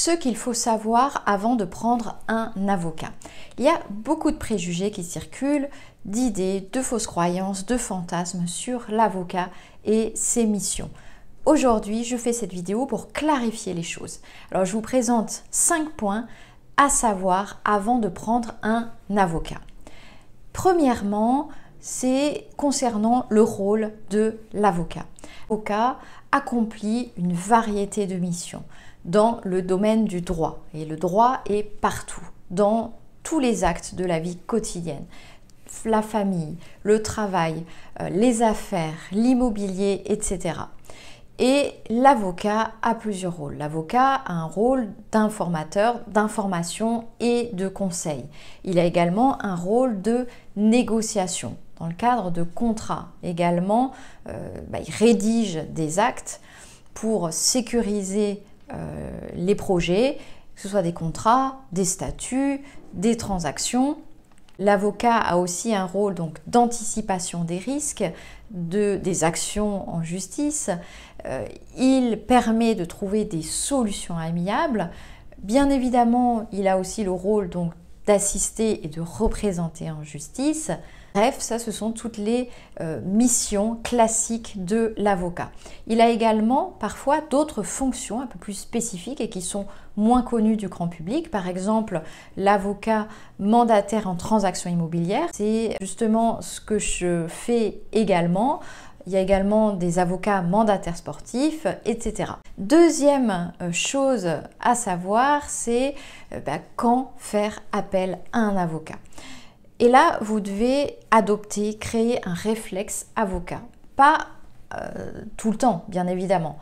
ce qu'il faut savoir avant de prendre un avocat. Il y a beaucoup de préjugés qui circulent, d'idées, de fausses croyances, de fantasmes sur l'avocat et ses missions. Aujourd'hui, je fais cette vidéo pour clarifier les choses. Alors, je vous présente 5 points à savoir avant de prendre un avocat. Premièrement, c'est concernant le rôle de l'avocat. L'avocat accomplit une variété de missions dans le domaine du droit. Et le droit est partout, dans tous les actes de la vie quotidienne. La famille, le travail, euh, les affaires, l'immobilier, etc. Et l'avocat a plusieurs rôles. L'avocat a un rôle d'informateur, d'information et de conseil. Il a également un rôle de négociation dans le cadre de contrats. Également, euh, bah, il rédige des actes pour sécuriser euh, les projets, que ce soit des contrats, des statuts, des transactions. L'avocat a aussi un rôle donc d'anticipation des risques, de, des actions en justice. Euh, il permet de trouver des solutions amiables. Bien évidemment, il a aussi le rôle donc d'assister et de représenter en justice. Bref, ça, ce sont toutes les euh, missions classiques de l'avocat. Il a également parfois d'autres fonctions un peu plus spécifiques et qui sont moins connues du grand public. Par exemple, l'avocat mandataire en transaction immobilière. C'est justement ce que je fais également il y a également des avocats mandataires sportifs, etc. Deuxième euh, chose à savoir, c'est euh, bah, quand faire appel à un avocat. Et là, vous devez adopter, créer un réflexe avocat. Pas euh, tout le temps, bien évidemment.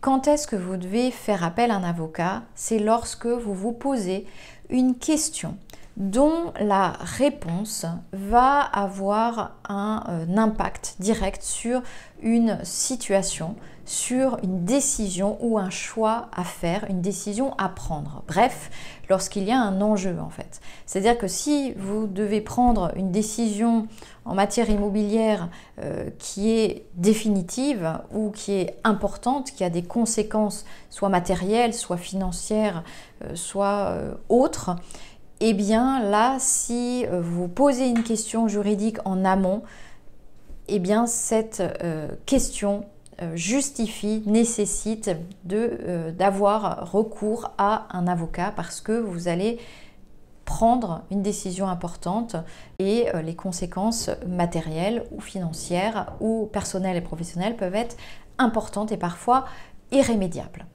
Quand est-ce que vous devez faire appel à un avocat C'est lorsque vous vous posez une question dont la réponse va avoir un, euh, impact direct sur une situation, sur une décision ou un choix à faire, une décision à prendre. Bref, lorsqu'il y a un enjeu en fait. C'est-à-dire que si vous devez prendre une décision en matière immobilière euh, qui est définitive ou qui est importante, qui a des conséquences soit matérielles, soit financières, euh, soit autres, eh bien là, si euh, vous posez une question juridique en amont, eh bien cette euh, question euh, justifie, nécessite d'avoir recours à un avocat parce que vous allez prendre une décision importante et les conséquences matérielles ou financières ou personnelles et professionnelles peuvent être importantes et parfois irrémédiables.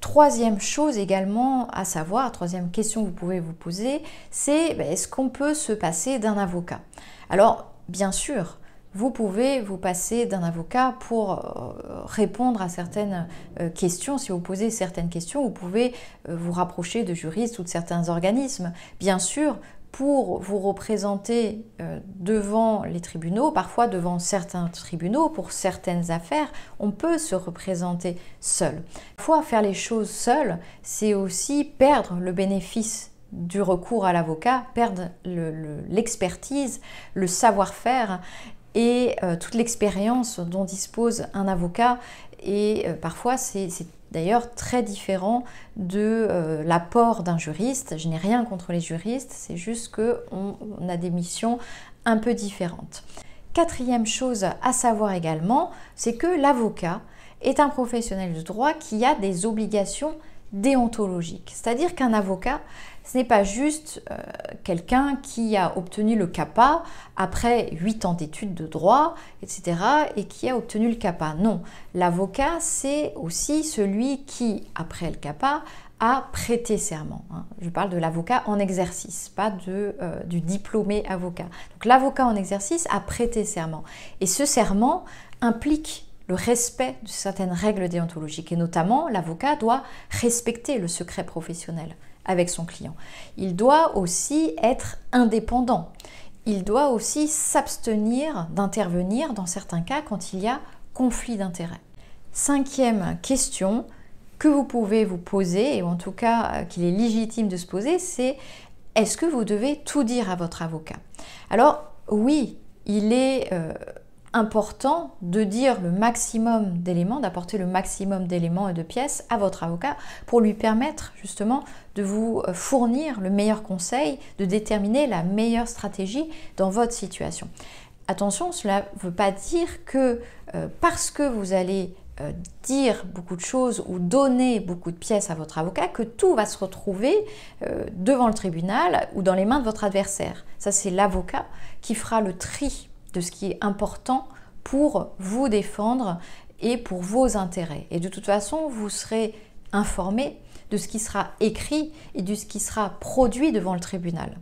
Troisième chose également à savoir, troisième question que vous pouvez vous poser, c'est ben, est-ce qu'on peut se passer d'un avocat Alors, bien sûr, vous pouvez vous passer d'un avocat pour euh, répondre à certaines euh, questions. Si vous posez certaines questions, vous pouvez euh, vous rapprocher de juristes ou de certains organismes. Bien sûr, pour vous représenter euh, devant les tribunaux, parfois devant certains tribunaux, pour certaines affaires, on peut se représenter seul. Parfois, faire les choses seul, c'est aussi perdre le bénéfice du recours à l'avocat, perdre l'expertise, le, savoir-faire et euh, toute l'expérience dont dispose un avocat. Et euh, parfois, c'est d'ailleurs très différent de euh, l'apport d'un juriste. Je n'ai rien contre les juristes, c'est juste qu'on a des missions un peu différentes. Quatrième chose à savoir également, c'est que l'avocat est un professionnel de droit qui a des obligations déontologique. C'est-à-dire qu'un avocat, ce n'est pas juste euh, quelqu'un qui a obtenu le CAPA après 8 ans d'études de droit, etc., et qui a obtenu le CAPA. Non, l'avocat, c'est aussi celui qui, après le CAPA, a prêté serment. Hein. Je parle de l'avocat en exercice, pas de, euh, du diplômé avocat. Donc l'avocat en exercice a prêté serment. Et ce serment implique le respect de certaines règles déontologiques. Et notamment, l'avocat doit respecter le secret professionnel avec son client. Il doit aussi être indépendant. Il doit aussi s'abstenir d'intervenir dans certains cas quand il y a conflit d'intérêts. Cinquième question que vous pouvez vous poser, et en tout cas euh, qu'il est légitime de se poser, c'est est-ce que vous devez tout dire à votre avocat Alors oui, il est... Euh, important de dire le maximum d'éléments, d'apporter le maximum d'éléments et de pièces à votre avocat pour lui permettre justement de vous euh, fournir le meilleur conseil, de déterminer la meilleure stratégie dans votre situation. Attention, cela ne veut pas dire que euh, parce que vous allez euh, dire beaucoup de choses ou donner beaucoup de pièces à votre avocat que tout va se retrouver devant le tribunal ou dans les mains de votre adversaire. Ça, c'est l'avocat qui fera le tri de ce qui est important pour vous défendre et pour vos intérêts. Et de toute façon, vous serez informé de ce qui sera écrit et de ce qui sera produit devant le tribunal.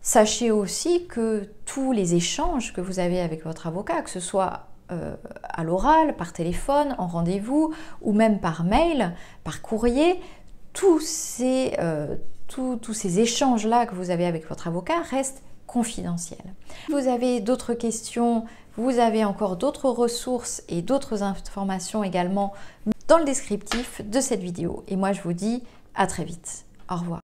Sachez aussi que tous les échanges que vous avez avec votre avocat, que ce soit euh, à l'oral, par téléphone, en rendez-vous ou même par mail, par courrier, tous ces euh, échanges-là que vous avez avec votre avocat restent confidentielle. Vous avez d'autres questions, vous avez encore d'autres ressources et d'autres informations également dans le descriptif de cette vidéo. Et moi, je vous dis à très vite. Au revoir.